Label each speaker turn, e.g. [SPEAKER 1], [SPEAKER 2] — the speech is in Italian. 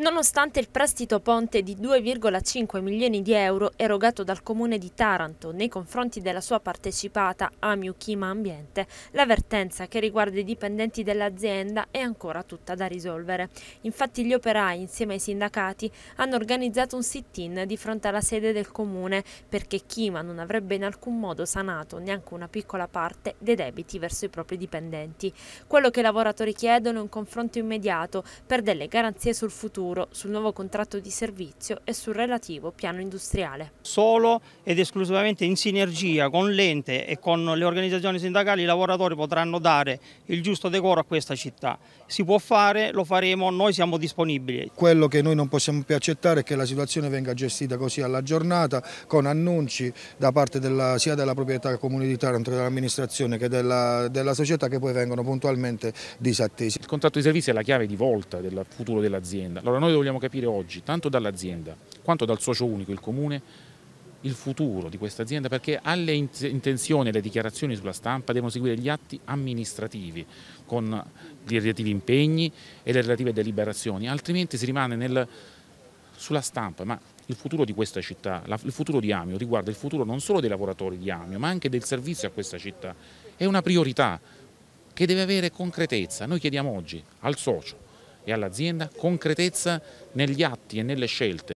[SPEAKER 1] Nonostante il prestito ponte di 2,5 milioni di euro erogato dal comune di Taranto nei confronti della sua partecipata Amiu Chima Ambiente, l'avvertenza che riguarda i dipendenti dell'azienda è ancora tutta da risolvere. Infatti gli operai insieme ai sindacati hanno organizzato un sit-in di fronte alla sede del comune perché Chima non avrebbe in alcun modo sanato neanche una piccola parte dei debiti verso i propri dipendenti. Quello che i lavoratori chiedono è un confronto immediato per delle garanzie sul futuro futuro, sul nuovo contratto di servizio e sul relativo piano industriale.
[SPEAKER 2] Solo ed esclusivamente in sinergia con l'ente e con le organizzazioni sindacali i lavoratori potranno dare il giusto decoro a questa città. Si può fare, lo faremo, noi siamo disponibili.
[SPEAKER 3] Quello che noi non possiamo più accettare è che la situazione venga gestita così alla giornata con annunci da parte della, sia della proprietà comunitaria, dell'amministrazione che della, della società
[SPEAKER 4] che poi vengono puntualmente disattesi. Il contratto di servizio è la chiave di volta del futuro dell'azienda. Allora noi vogliamo capire oggi, tanto dall'azienda quanto dal socio unico, il comune, il futuro di questa azienda perché alle intenzioni e alle dichiarazioni sulla stampa devono seguire gli atti amministrativi con i relativi impegni e le relative deliberazioni, altrimenti si rimane nel, sulla stampa. Ma il futuro di questa città, il futuro di Amio riguarda il futuro non solo dei lavoratori di Amio ma anche del servizio a questa città. È una priorità che deve avere concretezza. Noi chiediamo oggi al socio e all'azienda concretezza negli atti e nelle scelte.